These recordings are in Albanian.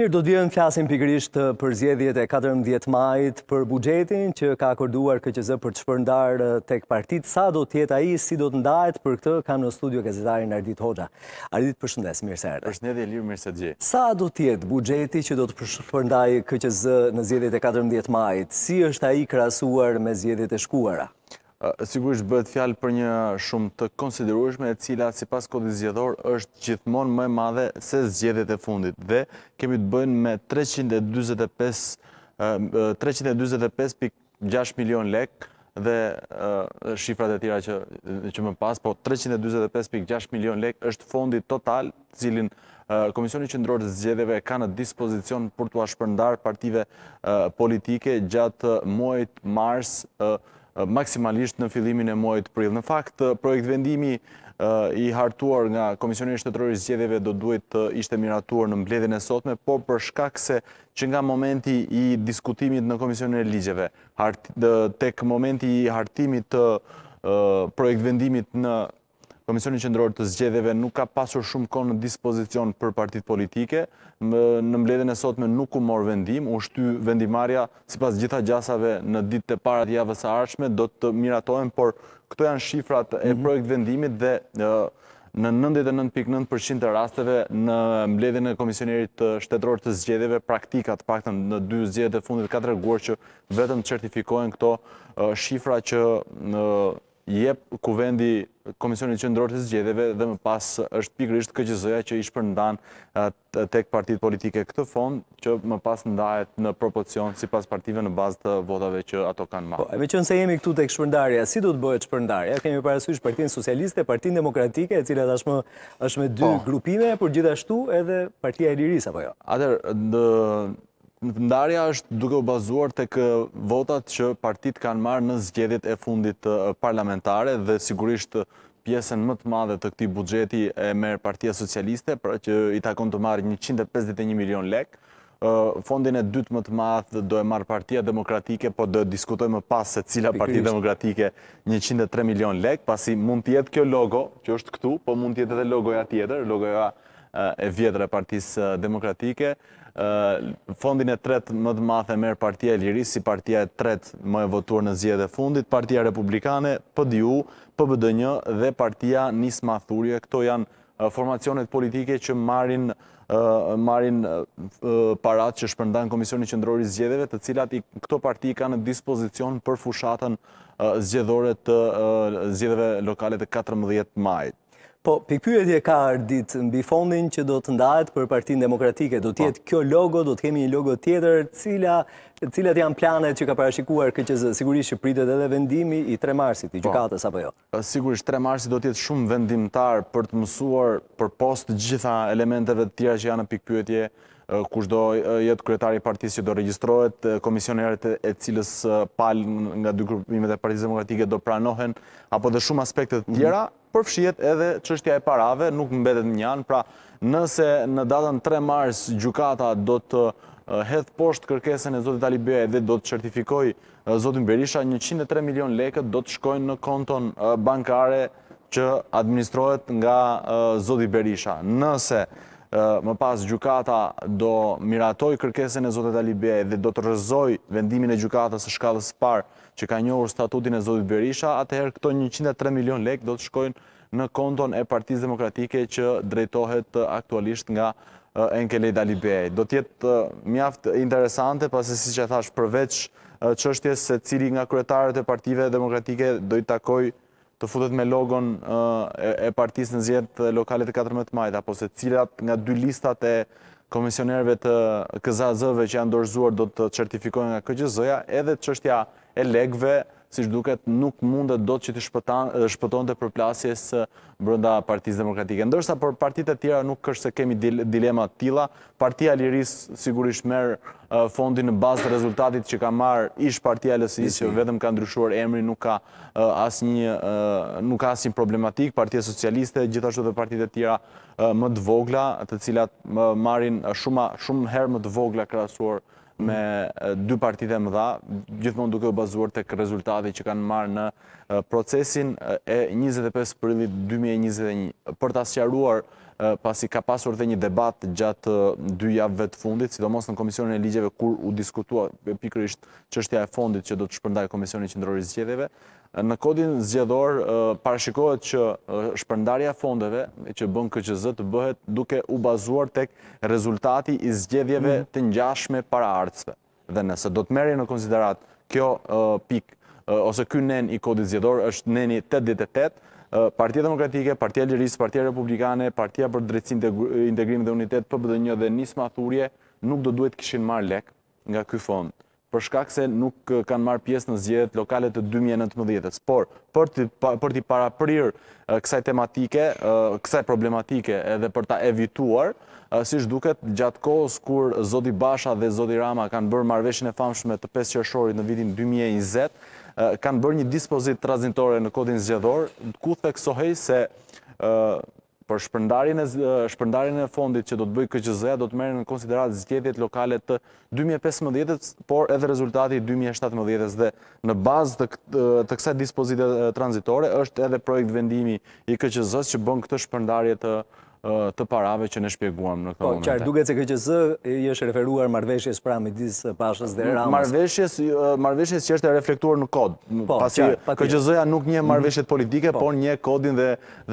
Mirë do të vjenë pikrisht për zjedhjet e 14 majt për bugjetin që ka akorduar KQZ për të shpërndar tek partit. Sa do tjetë a i, si do të ndajt për këtë, kam në studio gazetarin Ardit Hoxha. Ardit përshëndes, mirë se erë. Përshëndet lirë, mirë se Sa do tjetë bugjeti që do të përshëpërndaj KQZ në zjedhjet e 14 majt? Si është a i krasuar me zjedhjet e shkuara? sigurisht bëhet fjalë për një shumë të konsiderueshme e cila si pas kodit zgjedhor është gjithmonë më e madhe se zgjedhjet e fundit dhe kemi të bëjnë me 325.6 milion lek dhe shifrat e tjera që, që më pas, po 325.6 milion lek është fondi total cilin Komisioni Qëndrorë Zgjedeve ka në dispozicion për të ashpërndar partive politike gjatë muajt mars maksimalisht në fillimin e mojt prill. Në fakt, projekt vendimi i hartuar nga Komisioni Shtetërori Zgjedeve do duhet të ishte miratuar në mbledhjen e sotme, por për shkak se që nga momenti i diskutimit në Komisioni e Ligjeve, tek momenti i hartimit të projekt vendimit në Komisioni Qendror të Zgjedhjeve nuk ka pasur shumë kohë në dispozicion për partitë politike. Në mbledhjen e sotme nuk u mor vendim, u shty vendimarrja sipas gjitha gjasave në ditët e para të javës së ardhshme do të miratohen, por këto janë shifrat e mhm. projekt vendimit dhe në 99.9% të rasteve në mbledhjen e komisionerit të shtetëror të zgjedhjeve praktika të paktën në dy zgjedhje të fundit ka treguar që vetëm certifikohen këto shifra që jep kuvendi Komisionit Qëndrorë të Zgjedeve dhe më pas është pikrisht këgjëzëja që ishë përndan tek partit politike këtë fond, që më pas ndajet në proporcion si pas partive në bazë të votave që ato kanë ma. Po, e veqën se jemi këtu tek shpërndarja, si du të bëhet shpërndarja? Kemi parasysh partin socialiste, partin demokratike, e cilat është me dy po. grupime, por gjithashtu edhe partia e liris, apo jo? Atër, në Ndarja është duke u bazuar të kë votat që partit kanë marë në zgjedit e fundit parlamentare dhe sigurisht pjesën më të madhe të këti budgjeti e merë partia socialiste, pra që i takon të marë 151 milion lek. Fondin e dytë më të madhe do e marë partia demokratike, po do e diskutoj më pas se cila partia demokratike 103 milion lek, pasi mund tjetë kjo logo që është këtu, po mund tjetë edhe logoja tjetër, logoja e vjetër e partisë demokratike. Fondin e tret më të e merë partia e liris, si partia e tret më e votuar në zjedhe fundit, partia republikane, PDU, PBD1 dhe partia Nisma mathurje, Këto janë formacionet politike që marin marin parat që shpërndan Komisioni Qëndrori Zgjedeve, të cilat i këto parti ka në dispozicion për fushatën zgjedeve lokale të 14 majt. Po, pikpyetje ka ardit në bifondin që do të ndajt për partin demokratike. Do tjetë po. kjo logo, do të kemi një logo tjetër, cilat janë planet që ka parashikuar këqës sigurisht që pritet edhe vendimi i 3 marsit, i po. gjukatës apo jo? Po, sigurisht 3 marsit do tjetë shumë vendimtar për të mësuar për post gjitha elementeve të tjera që janë pikpyetje, kush do jetë kretari partisë që do registrojët, komisionerët e cilës palë nga dy grupimet e partisë demokratike do pranohen, apo dhe shumë aspektet tjera, përfshjet edhe qështja e parave, nuk mbetet një anë, pra nëse në datën 3 mars gjukata do të hedhë poshtë kërkesën e Zotit Alibioj dhe do të certifikoj Zotin Berisha, 103 milion leket do të shkojnë në konton bankare që administrohet nga Zotit Berisha. Nëse më pas gjukata do miratoj kërkesin e Zotet Alibjej dhe do të rëzoj vendimin e gjukatës shkallës par që ka njohur statutin e Zotit Berisha, atëherë këto 103 milion lek do të shkojnë në konton e partiz demokratike që drejtohet aktualisht nga Enkelej Dalibjej. Do tjetë mjaft interesante, pasi si që thash përveç qështjes se cili nga kretarët e partive demokratike do i takoj të futet me logon e partisë në zjetë dhe lokalit e 14 majtë, apo se cilat nga dy listat e komisionerve të këzazëve që janë dorëzuar do të certifikojnë nga këgjëzëja, edhe të qështja e legve, si shduket duket nuk mundet do të që të shpëton të përplasjes brënda partiz demokratike. Ndërsa për partit e tjera nuk është se kemi dilema tila, partia Liris sigurisht merë fondin në bazë të rezultatit që ka marë ish partia Lësis, që vetëm ka ndryshuar emri, nuk ka asë një problematik, partia socialiste, gjithashtu dhe partit e tjera më të vogla, të cilat marin shumë herë më të vogla krasuar me dy partit e mëdha, gjithmonë duke u bazuar të rezultati që kanë marë në procesin e 25 prillit 2021. Për të asjaruar pasi ka pasur dhe një debat gjatë dy javëve të fundit, sidomos në Komisionin e Ligjeve, kur u diskutua pikërisht qështja e fondit që do të shpërndaj Komisionin Qëndrori Zgjedeve, në kodin zgjedor parashikohet që shpërndarja fondeve që bën KQZ të bëhet duke u bazuar tek rezultati i zgjedeve mhm. të njashme para artësve. Dhe nëse do të meri në konsiderat kjo pik, ose kjo nen i kodit zgjedor është neni 88, Partia Demokratike, Partia Lëris, Partia Republikane, Partia për Drecin Integrim dhe Unitet, PBD një dhe njës mathurje, nuk do duhet këshin marë lek nga këj fond, përshkak se nuk kanë marë pjesë në zjedhët lokale të 2019. Por, për t'i paraprirë kësaj tematike, kësaj problematike edhe për ta evituar, si shduket gjatë kohës kur Zodi Basha dhe Zodi Rama kanë bërë marveshin e famshme të 5 qërshorit në vitin 2020, kanë bërë një dispozit trazintore në kodin zgjedhor, ku theksohej se për shpërndarin e fondit që do të bëjë këgjëzëja, do të merë në konsiderat zgjedhjet lokale të 2015, por edhe rezultati 2017. Dhe në bazë të kësa dispozit tranzitore, është edhe projekt vendimi i këgjëzës që bënë këtë shpërndarje të të parave që në shpjeguam në këtë momente. Po, qarë, duke që KQZ është referuar marveshjes pra me disë pashës dhe ramës. Marveshjes që është e reflektuar në kod. Po, qarë, pa KQZ-ja nuk një mhm. marveshjet politike, po. por një kodin dhe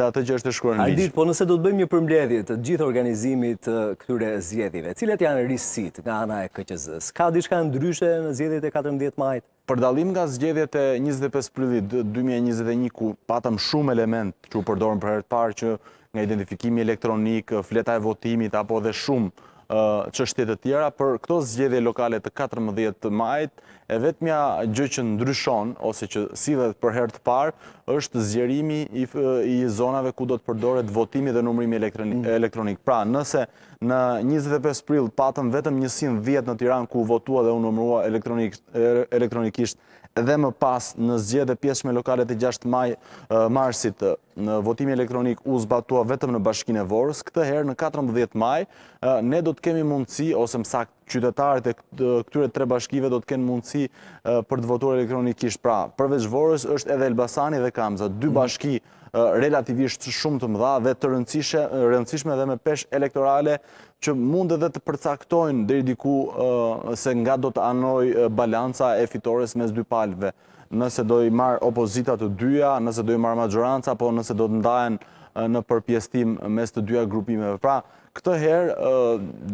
atë që është të shkruar në vijqë. ditë, po nëse do të bëjmë një përmledhje të gjithë organizimit këture zjedhive, cilat janë rrisit nga ana e KQZ-s? Ka dishka ndryshe në zjedhjet e 14 majtë? përdalim nga zgjedhjet e 25 prillit 2021 ku patëm shumë element që u përdorën për herët parë që nga identifikimi elektronik, fleta e votimit apo dhe shumë që shtetet tjera, për këto zgjede lokale të 14 majt, e vetëmja gjë që ndryshon, ose që si dhe për herë të parë, është zgjerimi i zonave ku do të përdoret votimi dhe numrimi mm. elektronik. Pra, nëse në 25 pril patëm vetëm njësin vjet në Tiran ku votua dhe unë numrua elektronikisht edhe më pas në zgje dhe pjeshme lokale të 6 maj marsit në votimi elektronik u zbatua vetëm në bashkine vorës, këtë herë në 14 maj ne do të kemi mundësi, ose mësak qytetarët e këtyre tre bashkive do të kenë mundësi për të votuar elektronikisht. Pra, përveç vorës është edhe Elbasani dhe Kamza, dy mhm. bashki relativisht shumë të mëdha dhe të rëndësishme dhe me pesh elektorale që mund edhe të përcaktojnë dhe i diku se nga do të anoj balanca e fitores mes dy palve. Nëse do i marë opozitat të dyja, nëse do i marë majoranca, po nëse do të ndajen në përpjestim mes të dyja grupimeve. Pra, këtë herë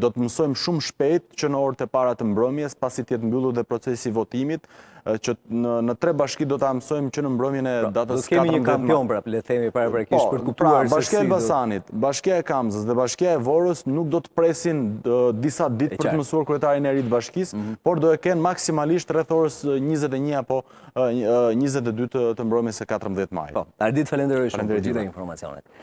do të mësojmë shumë shpejt që në orët e para të mbrëmjes, pasi jetë mbyllu dhe procesi votimit, që në tre bashki do të amësojmë që në mbrëmjën e pra, datës 14 marë. Do të kemi një kampion, pra, plethemi para për e kishë po, për kuptuar sësidu. Pra, bashkja e Basanit, bashkja e Kamzës dhe bashkja e Vorës nuk do të presin disa dit për të mësuar kretarin e rritë bashkis, mhm. por do e kenë maksimalisht rrethorës 21 apo 22 të mbrëmjës e 14 maj. Po, ardit falenderoj shumë për informacionet.